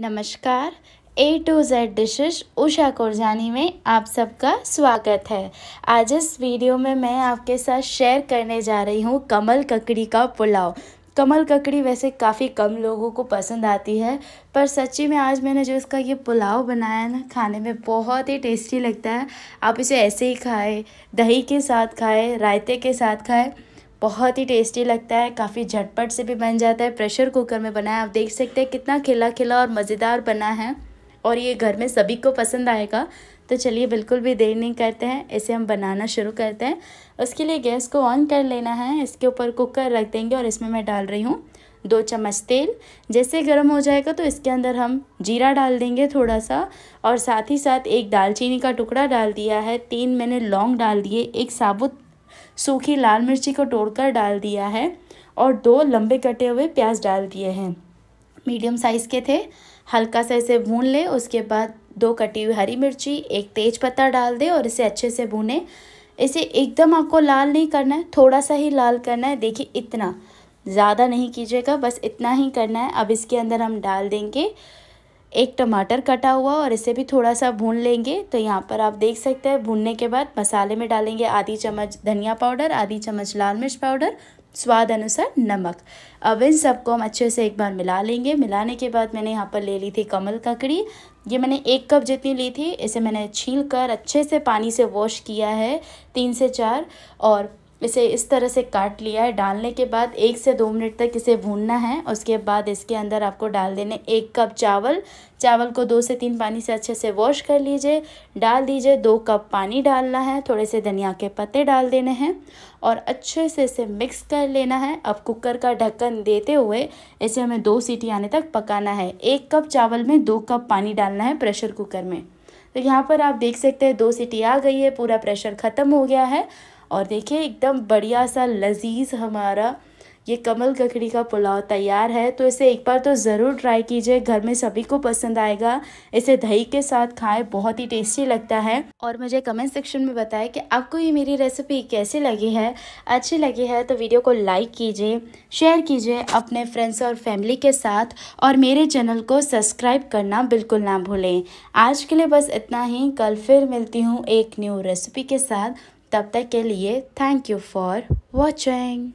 नमस्कार A to Z dishes Usha Kurjani में आप सबका स्वागत है आज इस वीडियो में मैं आपके साथ शेयर करने जा रही हूँ कमल ककड़ी का पुलाव कमल ककड़ी वैसे काफ़ी कम लोगों को पसंद आती है पर सच्ची में आज मैंने जो इसका ये पुलाव बनाया है ना खाने में बहुत ही टेस्टी लगता है आप इसे ऐसे ही खाएँ दही के साथ खाएँ रायते के साथ खाएँ बहुत ही टेस्टी लगता है काफ़ी झटपट से भी बन जाता है प्रेशर कुकर में बना है आप देख सकते हैं कितना खिला खिला और मज़ेदार बना है और ये घर में सभी को पसंद आएगा तो चलिए बिल्कुल भी देर नहीं करते हैं इसे हम बनाना शुरू करते हैं उसके लिए गैस को ऑन कर लेना है इसके ऊपर कुकर रख देंगे और इसमें मैं डाल रही हूँ दो चम्मच तेल जैसे गर्म हो जाएगा तो इसके अंदर हम जीरा डाल देंगे थोड़ा सा और साथ ही साथ एक दालचीनी का टुकड़ा डाल दिया है तीन मैंने लौंग डाल दिए एक साबुत सूखी लाल मिर्ची को तोड़कर डाल दिया है और दो लंबे कटे हुए प्याज डाल दिए हैं मीडियम साइज़ के थे हल्का सा इसे भून ले उसके बाद दो कटी हुई हरी मिर्ची एक तेज पत्ता डाल दे और इसे अच्छे से भूने इसे एकदम आपको लाल नहीं करना है थोड़ा सा ही लाल करना है देखिए इतना ज़्यादा नहीं कीजिएगा बस इतना ही करना है अब इसके अंदर हम डाल देंगे एक टमाटर कटा हुआ और इसे भी थोड़ा सा भून लेंगे तो यहाँ पर आप देख सकते हैं भूनने के बाद मसाले में डालेंगे आधी चम्मच धनिया पाउडर आधी चम्मच लाल मिर्च पाउडर स्वाद अनुसार नमक अब इन सबको हम अच्छे से एक बार मिला लेंगे मिलाने के बाद मैंने यहाँ पर ले ली थी कमल ककड़ी ये मैंने एक कप जितनी ली थी इसे मैंने छील कर अच्छे से पानी से वॉश किया है तीन से चार और इसे इस तरह से काट लिया है डालने के बाद एक से दो मिनट तक इसे भूनना है उसके बाद इसके अंदर आपको डाल देने एक कप चावल चावल को दो से तीन पानी से अच्छे से वॉश कर लीजिए डाल दीजिए दो कप पानी डालना है थोड़े से धनिया के पत्ते डाल देने हैं और अच्छे से इसे मिक्स कर लेना है अब कुकर का ढक्कन देते हुए इसे हमें दो सीटी आने तक पकाना है एक कप चावल में दो कप पानी डालना है प्रेशर कुकर में तो यहाँ पर आप देख सकते हैं दो सीटी आ गई है पूरा प्रेशर ख़त्म हो गया है और देखिए एकदम बढ़िया सा लजीज हमारा ये कमल ककड़ी का पुलाव तैयार है तो इसे एक बार तो ज़रूर ट्राई कीजिए घर में सभी को पसंद आएगा इसे दही के साथ खाएं बहुत ही टेस्टी लगता है और मुझे कमेंट सेक्शन में बताएं कि आपको ये मेरी रेसिपी कैसी लगी है अच्छी लगी है तो वीडियो को लाइक कीजिए शेयर कीजिए अपने फ्रेंड्स और फैमिली के साथ और मेरे चैनल को सब्सक्राइब करना बिल्कुल ना भूलें आज के लिए बस इतना ही कल फिर मिलती हूँ एक न्यू रेसिपी के साथ तब तक के लिए थैंक यू फॉर वॉचिंग